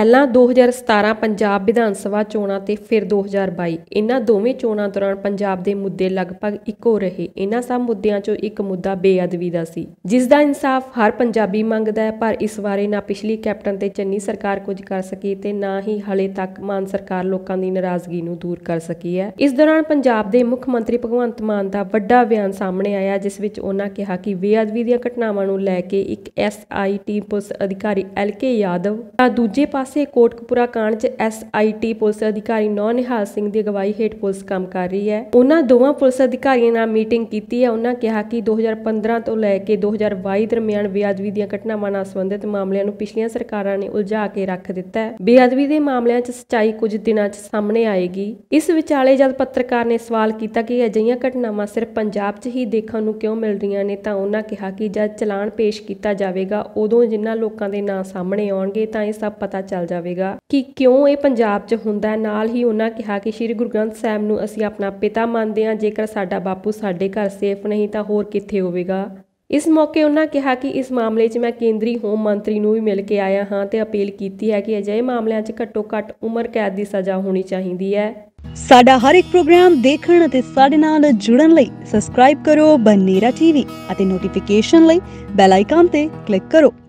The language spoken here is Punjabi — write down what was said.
ਪਹਿਲਾਂ 2017 ਪੰਜਾਬ ਵਿਧਾਨ ਸਭਾ ਚੋਣਾਂ ਤੇ ਫਿਰ 2022 ਇਹਨਾਂ ਦੋਵੇਂ ਚੋਣਾਂ ਦੌਰਾਨ ਪੰਜਾਬ ਦੇ ਮੁੱਦੇ ਲਗਭਗ ਇੱਕੋ ਰਹੇ ਇਹਨਾਂ ਸਭ ਮੁੱਦਿਆਂ 'ਚੋਂ ਇੱਕ ਮੁੱਦਾ ਬੇਅਦਬੀ ਦਾ ਸੀ ਜਿਸ ਦਾ ਇਨਸਾਫ ਹਰ ਪੰਜਾਬੀ ਮੰਗਦਾ ਹੈ ਪਰ ਇਸ ਬਾਰੇ ਨਾ ਪਿਛਲੀ ਕੈਪਟਨ ਤੇ ਚੰਨੀ ਸਰਕਾਰ ਕੁਝ ਕਰ ਸਕੀ ਤੇ ਨਾ ਹੀ ਹਲੇ ਤੱਕ ਮਾਨ ਸਰਕਾਰ ਲੋਕਾਂ ਦੀ ਨਾਰਾਜ਼ਗੀ ਨੂੰ ਦੂਰ ਕਰ ਸਕੀ ਹੈ ਇਸ ਦੌਰਾਨ ਪੰਜਾਬ ਦੇ ਮੁੱਖ ਮੰਤਰੀ ਭਗਵੰਤ ਮਾਨ ਦਾ ਵੱਡਾ ਬਿਆਨ ਸਾਹਮਣੇ ਆਇਆ ਜਿਸ ਵਿੱਚ ਉਹਨਾਂ ਕਿਹਾ ਕਿ ਬੇਅਦਬੀ ਦੀਆਂ ਘਟਨਾਵਾਂ ਨੂੰ ਲੈ ਕੇ ਇੱਕ ਐਸਆਈਟੀ ਪੁਲਿਸ ਅਧਿਕਾਰੀ ਐਲਕੇ ਯਾਦਵ ਦਾ ਦੂਜੇ ਪਾਸੇ ਪਾਸੇ ਕੋਟਕਪੂਰਾ ਕਾਂਡ 'ਚ ਐਸਆਈਟੀ ਪੁਲਿਸ ਅਧਿਕਾਰੀ ਨੌ ਨਿਹਾਲ ਸਿੰਘ ਦੀ ਅਗਵਾਈ ਹੇਠ ਪੁਲਿਸ ਕੰਮ ਕਰ ਰਹੀ ਹੈ ਉਹਨਾਂ ਦੋਵਾਂ ਪੁਲਿਸ ਅਧਿਕਾਰੀਆਂ ਨਾਲ ਮੀਟਿੰਗ ਕੀਤੀ ਹੈ ਉਹਨਾਂ ਕਿਹਾ ਕਿ 2015 ਤੋਂ ਲੈ ਕੇ 2022 ਦਰਮਿਆਨ ਬੇਅਦਬੀ ਦੀਆਂ ਘਟਨਾਵਾਂ ਨਾਲ ਸੰਬੰਧਿਤ ਮਾਮਲਿਆਂ ਨੂੰ ਪਿਛਲੀਆਂ ਸਰਕਾਰਾਂ ਨੇ ਉਲਝਾ ਕੇ ਰੱਖ ਦਿੱਤਾ ਹੈ ਬੇਅਦਬੀ ਦੇ ਮਾਮਲਿਆਂ 'ਚ ਸਚਾਈ ਕੁਝ ਦਿਨਾਂ 'ਚ ਸਾਹਮਣੇ ਆਏਗੀ ਇਸ ਵਿਚਾਲੇ ਜਦ ਪੱਤਰਕਾਰ ਨੇ ਸਵਾਲ ਕੀਤਾ ਕਿ ਅਜਿਹੀਆਂ ਘਟਨਾਵਾਂ ਸਿਰਫ ਪੰਜਾਬ 'ਚ ਹੀ ਦੇਖਣ ਨੂੰ ਕਿਉਂ ਮਿਲ ਰਹੀਆਂ ਨੇ ਤਾਂ ਉਹਨਾਂ ਕਿਹਾ ਕਿ ਜਦ ਚਲਾਨ ਪੇਸ਼ ਕੀਤਾ ਜਾਵੇਗਾ ਉਦੋਂ ਜਿਨ੍ਹਾਂ ਲੋਕਾਂ ਦੇ ਨਾਂ ਸਾਹਮਣੇ ਆਉਣਗੇ ਤਾਂ ਇਹ ਸਭ ਪਤਾ ਚੱਲ ਚੱਲ ਜਾਵੇਗਾ ਕਿ ਕਿਉਂ ਇਹ ਪੰਜਾਬ 'ਚ ਹੁੰਦਾ ਨਾਲ ਹੀ ਉਹਨਾਂ ਕਿਹਾ ਕਿ ਸ੍ਰੀ ਗੁਰੂ ਗ੍ਰੰਥ ਸਾਹਿਬ ਨੂੰ ਅਸੀਂ ਆਪਣਾ ਪਿਤਾ ਮੰਨਦੇ ਹਾਂ ਜੇਕਰ ਸਾਡਾ ਬਾਪੂ ਸਾਡੇ ਘਰ ਸੇਫ ਨਹੀਂ ਤਾਂ ਹੋਰ ਕਿੱਥੇ ਹੋਵੇਗਾ ਇਸ ਮੌਕੇ ਉਹਨਾਂ ਕਿਹਾ ਕਿ ਇਸ ਮਾਮਲੇ 'ਚ ਮੈਂ ਕੇਂਦਰੀ ਹੋਮ ਮੰਤਰੀ ਨੂੰ ਵੀ ਮਿਲ ਕੇ ਆਇਆ ਹਾਂ ਤੇ ਅਪੀਲ ਕੀਤੀ ਹੈ ਕਿ ਅਜਿਹੇ ਮਾਮਲਿਆਂ 'ਚ ਘੱਟੋ-ਘੱਟ ਉਮਰ ਕੈਦ ਦੀ ਸਜ਼ਾ ਹੋਣੀ ਚਾਹੀਦੀ ਹੈ ਸਾਡਾ ਹਰ ਇੱਕ ਪ੍ਰੋਗਰਾਮ ਦੇਖਣ ਅਤੇ ਸਾਡੇ ਨਾਲ ਜੁੜਨ ਲਈ ਸਬਸਕ੍ਰਾਈਬ ਕਰੋ ਬਨੇਰਾ ਟੀਵੀ ਅਤੇ ਨੋਟੀਫਿਕੇਸ਼ਨ ਲਈ ਬੈਲ ਆਈਕਨ ਤੇ ਕਲਿੱਕ ਕਰੋ